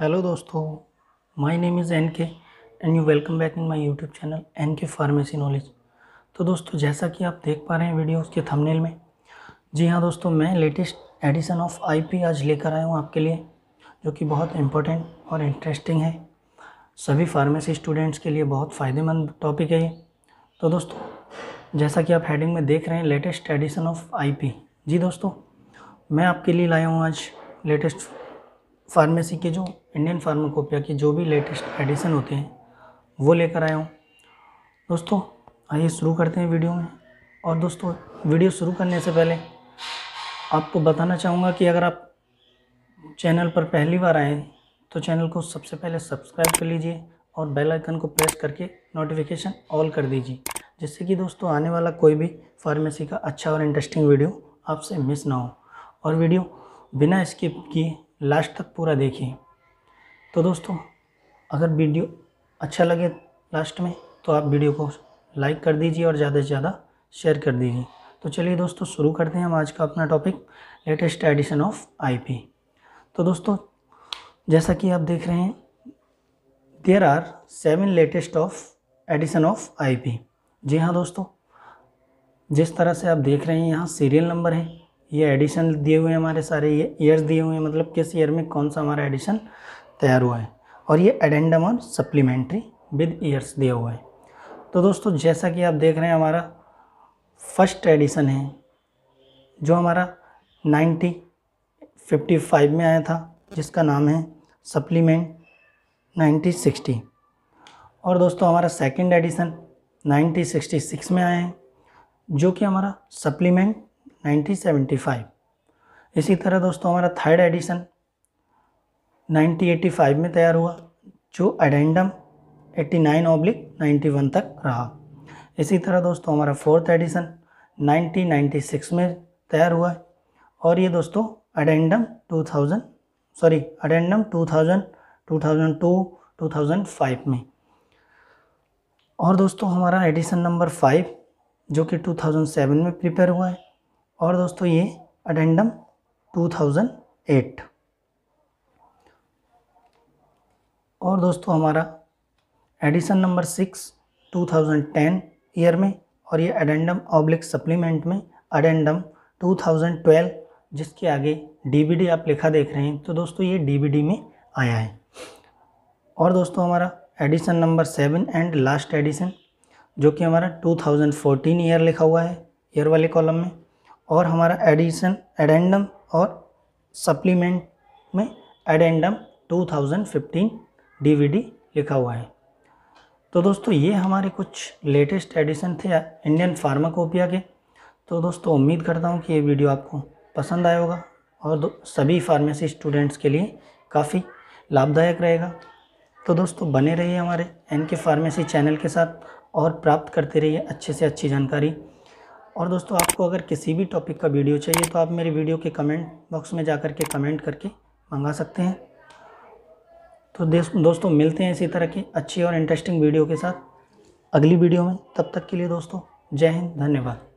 hello दोस्तों my name is N K and you welcome back in my YouTube channel N K pharmacy knowledge तो दोस्तों जैसा कि आप देख पा रहे हैं वीडियो के थंबनेल में जी हाँ दोस्तों मैं लेटेस्ट एडिशन ऑफ आईपी आज लेकर आया हूँ आपके लिए जो कि बहुत इम्पोर्टेंट और इंटरेस्टिंग है सभी फार्मेसी स्टूडेंट्स के लिए बहुत फ़ायदेमंद टॉपिक है ये तो दोस्तों जैसा कि आप हेडिंग में देख रहे हैं latest edition of I G दोस्तों मैं आपके लिए लाया हूँ आज लेटेस्ट फार्मेसी के जो इंडियन फार्माकोपिया के जो भी लेटेस्ट एडिशन होते हैं वो लेकर आया हूँ दोस्तों आइए शुरू करते हैं वीडियो में और दोस्तों वीडियो शुरू करने से पहले आपको बताना चाहूँगा कि अगर आप चैनल पर पहली बार आए तो चैनल को सबसे पहले सब्सक्राइब कर लीजिए और बेल आइकन को प्रेस करके नोटिफिकेशन ऑल कर दीजिए जिससे कि दोस्तों आने वाला कोई भी फार्मेसी का अच्छा और इंटरेस्टिंग वीडियो आपसे मिस ना हो और वीडियो बिना स्किप किए लास्ट तक पूरा देखिए तो दोस्तों अगर वीडियो अच्छा लगे लास्ट में तो आप वीडियो को लाइक कर दीजिए और ज़्यादा से ज़्यादा शेयर कर दीजिए तो चलिए दोस्तों शुरू करते हैं हम आज का अपना topic latest edition of IP तो दोस्तों जैसा कि आप देख रहे हैं there are seven latest of edition of IP जी हाँ दोस्तों जिस तरह से आप देख रहे हैं यहाँ सीरियल नंबर है ये एडिशन दिए हुए हैं हमारे सारे ये ईयर्स दिए हुए हैं मतलब किस ईयर में कौन सा हमारा एडिशन तैयार हुआ है और ये एडेंडम और सप्लीमेंट्री विद ईयर्स दिए हुए हैं तो दोस्तों जैसा कि आप देख रहे हैं हमारा फर्स्ट एडिशन है जो हमारा 1955 में आया था जिसका नाम है सप्लीमेंट 1960 और दोस्तों हमारा सेकंड एडिशन 1966 में आया है जो कि हमारा सप्लीमेंट 1975 इसी तरह दोस्तों हमारा थर्ड एडिशन 1985 में तैयार हुआ जो एडेंडम 89 ऑब्लिक तक रहा इसी तरह दोस्तों हमारा फोर्थ एडिशन 1996 में तैयार हुआ है और ये दोस्तों अडेंडम 2000 सॉरी अडेंडम 2000 2002 2005 में और दोस्तों हमारा एडिशन नंबर फाइव जो कि 2007 में प्रिपेयर हुआ है और दोस्तों ये अडेंडम 2008 और दोस्तों हमारा एडिशन नंबर सिक्स 2010 ईयर में और ये अडेंडम ऑब्लिक सप्लीमेंट में अडेंडम 2012 जिसके आगे डीबीडी आप लिखा देख रहे हैं तो दोस्तों ये डीबीडी में आया है और दोस्तों हमारा edition number seven and last edition जो कि हमारा 2014 ईयर लिखा हुआ है ईयर वाले कॉलम में और हमारा एडिशन एडेंडम और सप्लीमेंट में एडेंडम 2015 डीवीडी लिखा हुआ है तो दोस्तों ये हमारे कुछ लेटेस्ट एडिशन थे इंडियन फार्माकोपिया के तो दोस्तों उम्मीद करता हूँ कि ये वीडियो आपको पसंद आया होगा और सभी फार्मेसी स्टूडेंट्स के लिए काफ़ी लाभदायक रहेगा तो दोस्तों बने रहिए हमारे एन के फार्मेसी चैनल के साथ और प्राप्त करते रहिए अच्छे से अच्छी जानकारी और दोस्तों आपको अगर किसी भी टॉपिक का वीडियो चाहिए तो आप मेरे वीडियो के कमेंट बॉक्स में जा कर के कमेंट करके मंगा सकते हैं तो दोस्तों मिलते हैं इसी तरह की अच्छी और इंटरेस्टिंग वीडियो के साथ अगली वीडियो में तब तक के लिए दोस्तों जय हिंद धन्यवाद